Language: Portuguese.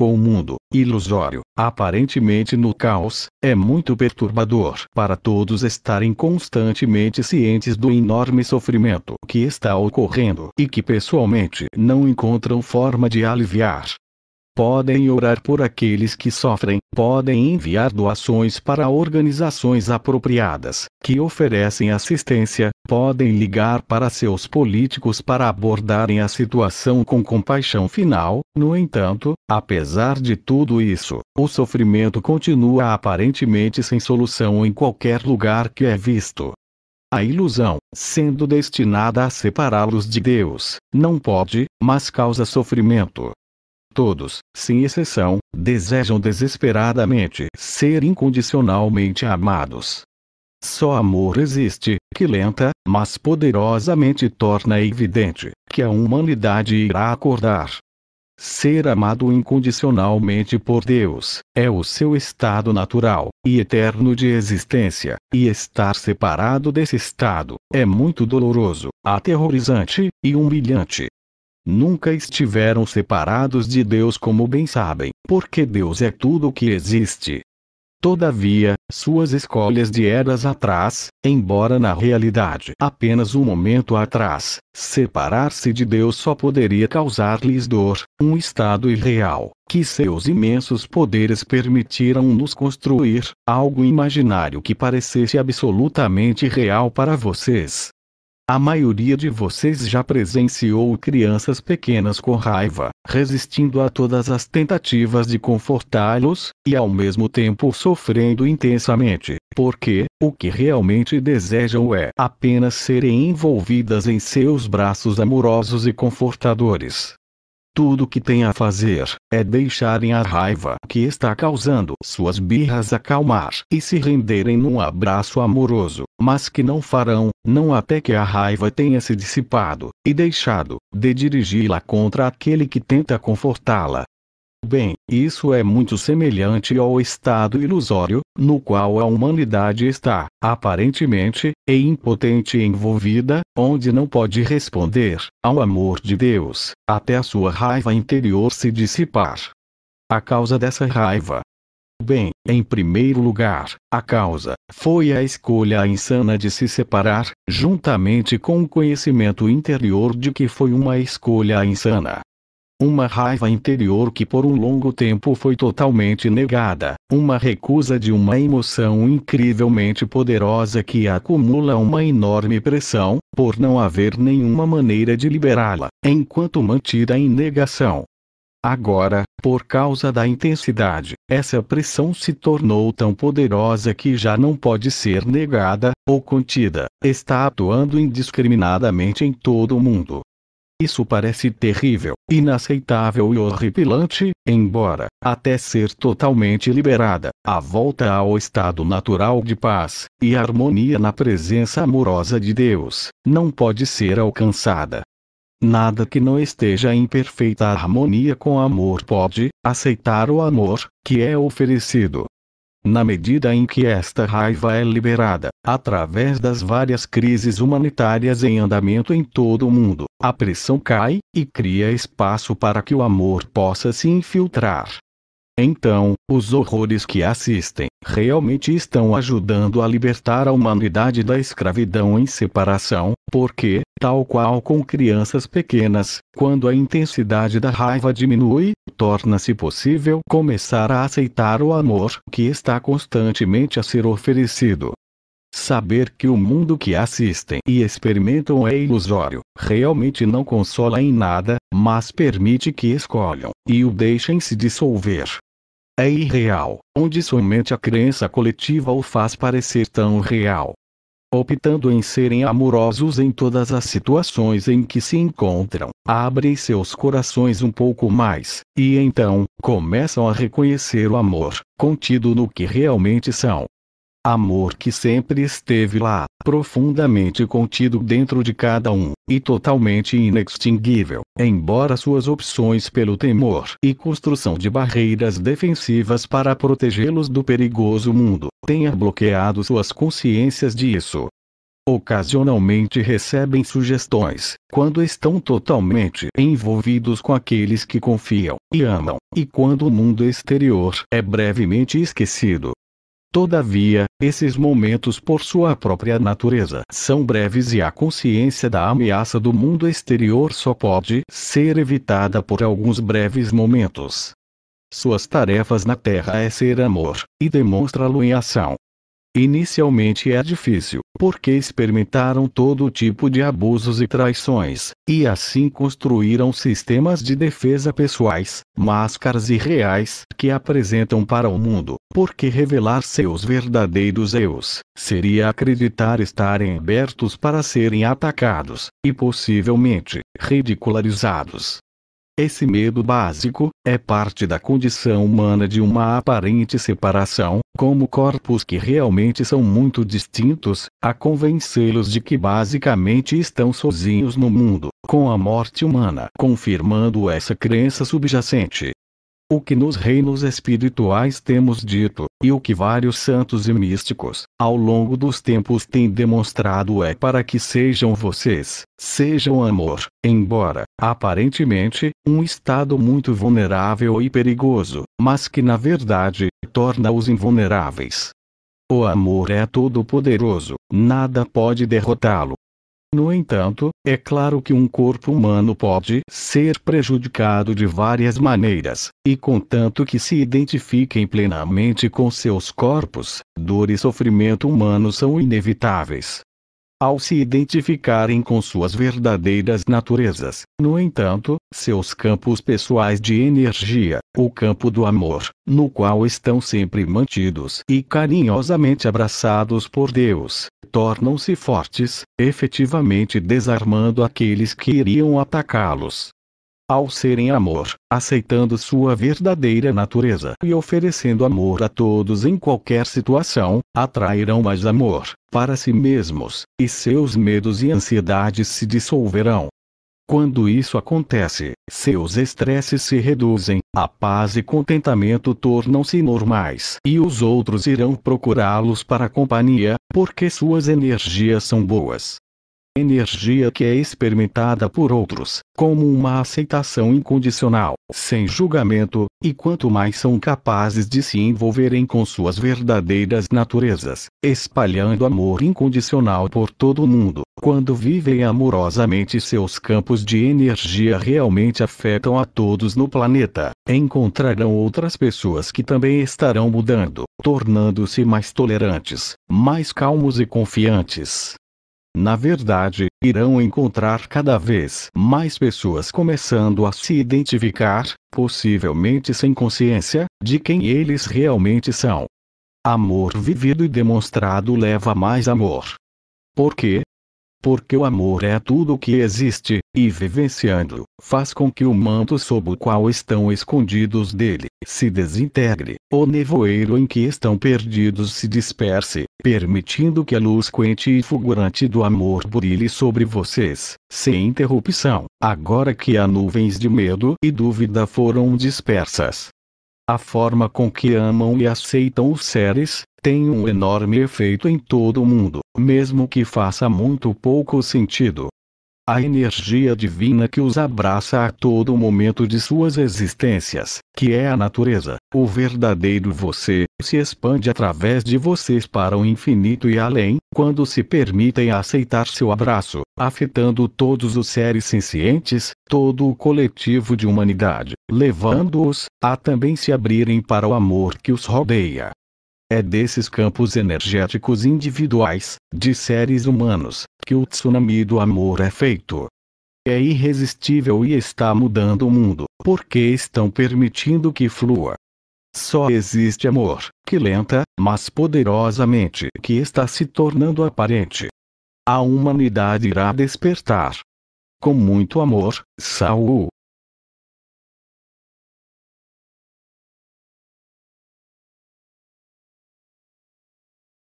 com o mundo, ilusório, aparentemente no caos, é muito perturbador para todos estarem constantemente cientes do enorme sofrimento que está ocorrendo e que pessoalmente não encontram forma de aliviar podem orar por aqueles que sofrem, podem enviar doações para organizações apropriadas, que oferecem assistência, podem ligar para seus políticos para abordarem a situação com compaixão final. No entanto, apesar de tudo isso, o sofrimento continua aparentemente sem solução em qualquer lugar que é visto. A ilusão, sendo destinada a separá-los de Deus, não pode, mas causa sofrimento. Todos, sem exceção, desejam desesperadamente ser incondicionalmente amados. Só amor existe, que lenta, mas poderosamente torna evidente que a humanidade irá acordar. Ser amado incondicionalmente por Deus é o seu estado natural e eterno de existência, e estar separado desse estado é muito doloroso, aterrorizante e humilhante, nunca estiveram separados de Deus, como bem sabem, porque Deus é tudo o que existe. Todavia, suas escolhas de eras atrás, embora na realidade apenas um momento atrás, separar-se de Deus só poderia causar-lhes dor, um estado irreal, que seus imensos poderes permitiram-nos construir, algo imaginário que parecesse absolutamente real para vocês, a maioria de vocês já presenciou crianças pequenas com raiva, resistindo a todas as tentativas de confortá-los, e ao mesmo tempo sofrendo intensamente, porque, o que realmente desejam é apenas serem envolvidas em seus braços amorosos e confortadores. Tudo que tem a fazer é deixarem a raiva que está causando suas birras acalmar e se renderem num abraço amoroso, mas que não farão, não até que a raiva tenha se dissipado e deixado de dirigi-la contra aquele que tenta confortá-la, Bem, isso é muito semelhante ao estado ilusório, no qual a humanidade está, aparentemente, e impotente e envolvida, onde não pode responder ao amor de Deus, até a sua raiva interior se dissipar. A causa dessa raiva, Bem, em primeiro lugar, a causa foi a escolha insana de se separar, juntamente com o conhecimento interior de que foi uma escolha insana. Uma raiva interior que por um longo tempo foi totalmente negada, uma recusa de uma emoção incrivelmente poderosa que acumula uma enorme pressão, por não haver nenhuma maneira de liberá-la, enquanto mantida em negação. Agora, por causa da intensidade, essa pressão se tornou tão poderosa que já não pode ser negada, ou contida, está atuando indiscriminadamente em todo o mundo, isso parece terrível, inaceitável e horripilante, embora, até ser totalmente liberada, a volta ao estado natural de paz e harmonia na presença amorosa de Deus, não pode ser alcançada. Nada que não esteja em perfeita harmonia com o amor pode aceitar o amor que é oferecido. Na medida em que esta raiva é liberada, através das várias crises humanitárias em andamento em todo o mundo, a pressão cai e cria espaço para que o amor possa se infiltrar. Então, os horrores que assistem realmente estão ajudando a libertar a humanidade da escravidão em separação, porque, tal qual com crianças pequenas, quando a intensidade da raiva diminui, torna-se possível começar a aceitar o amor que está constantemente a ser oferecido. Saber que o mundo que assistem e experimentam é ilusório, realmente não consola em nada, mas permite que escolham, e o deixem se dissolver, é irreal, onde somente a crença coletiva o faz parecer tão real. Optando em serem amorosos em todas as situações em que se encontram, abrem seus corações um pouco mais, e então, começam a reconhecer o amor, contido no que realmente são, Amor que sempre esteve lá, profundamente contido dentro de cada um, e totalmente inextinguível, embora suas opções pelo temor e construção de barreiras defensivas para protegê-los do perigoso mundo tenha bloqueado suas consciências disso. Ocasionalmente recebem sugestões, quando estão totalmente envolvidos com aqueles que confiam e amam, e quando o mundo exterior é brevemente esquecido, Todavia, esses momentos por sua própria natureza são breves e a consciência da ameaça do mundo exterior só pode ser evitada por alguns breves momentos. Suas tarefas na Terra é ser amor, e demonstra-lo em ação. Inicialmente é difícil, porque experimentaram todo tipo de abusos e traições, e assim construíram sistemas de defesa pessoais, máscaras e reais, que apresentam para o mundo, porque revelar seus verdadeiros eus seria acreditar estarem abertos para serem atacados, e possivelmente ridicularizados. Esse medo básico é parte da condição humana de uma aparente separação, como corpos que realmente são muito distintos, a convencê-los de que basicamente estão sozinhos no mundo, com a morte humana confirmando essa crença subjacente o que nos reinos espirituais temos dito, e o que vários santos e místicos, ao longo dos tempos têm demonstrado é para que sejam vocês, sejam amor, embora, aparentemente, um estado muito vulnerável e perigoso, mas que na verdade, torna-os invulneráveis. O amor é todo-poderoso, nada pode derrotá-lo, no entanto, é claro que um corpo humano pode ser prejudicado de várias maneiras, e contanto que se identifiquem plenamente com seus corpos, dor e sofrimento humanos são inevitáveis ao se identificarem com suas verdadeiras naturezas. No entanto, seus campos pessoais de energia, o campo do amor, no qual estão sempre mantidos e carinhosamente abraçados por Deus, tornam-se fortes, efetivamente desarmando aqueles que iriam atacá-los ao serem amor, aceitando sua verdadeira natureza e oferecendo amor a todos em qualquer situação, atrairão mais amor para si mesmos, e seus medos e ansiedades se dissolverão. Quando isso acontece, seus estresses se reduzem, a paz e contentamento tornam-se normais e os outros irão procurá-los para a companhia, porque suas energias são boas energia que é experimentada por outros, como uma aceitação incondicional, sem julgamento, e quanto mais são capazes de se envolverem com suas verdadeiras naturezas, espalhando amor incondicional por todo o mundo. Quando vivem amorosamente, seus campos de energia realmente afetam a todos no planeta. Encontrarão outras pessoas que também estarão mudando, tornando-se mais tolerantes, mais calmos e confiantes. Na verdade, irão encontrar cada vez mais pessoas começando a se identificar, possivelmente sem consciência, de quem eles realmente são. Amor vivido e demonstrado leva mais amor. Porque, porque o amor é tudo o que existe, e vivenciando, faz com que o manto sob o qual estão escondidos dele se desintegre, o nevoeiro em que estão perdidos se disperse, permitindo que a luz quente e fulgurante do amor brilhe sobre vocês, sem interrupção, agora que as nuvens de medo e dúvida foram dispersas. A forma com que amam e aceitam os seres, tem um enorme efeito em todo o mundo, mesmo que faça muito pouco sentido a energia divina que os abraça a todo momento de suas existências, que é a natureza, o verdadeiro você, se expande através de vocês para o infinito e além, quando se permitem aceitar seu abraço, afetando todos os seres sencientes, todo o coletivo de humanidade, levando-os a também se abrirem para o amor que os rodeia. É desses campos energéticos individuais, de seres humanos, que o tsunami do amor é feito. É irresistível e está mudando o mundo, porque estão permitindo que flua. Só existe amor, que lenta, mas poderosamente que está se tornando aparente. A humanidade irá despertar. Com muito amor, Saul,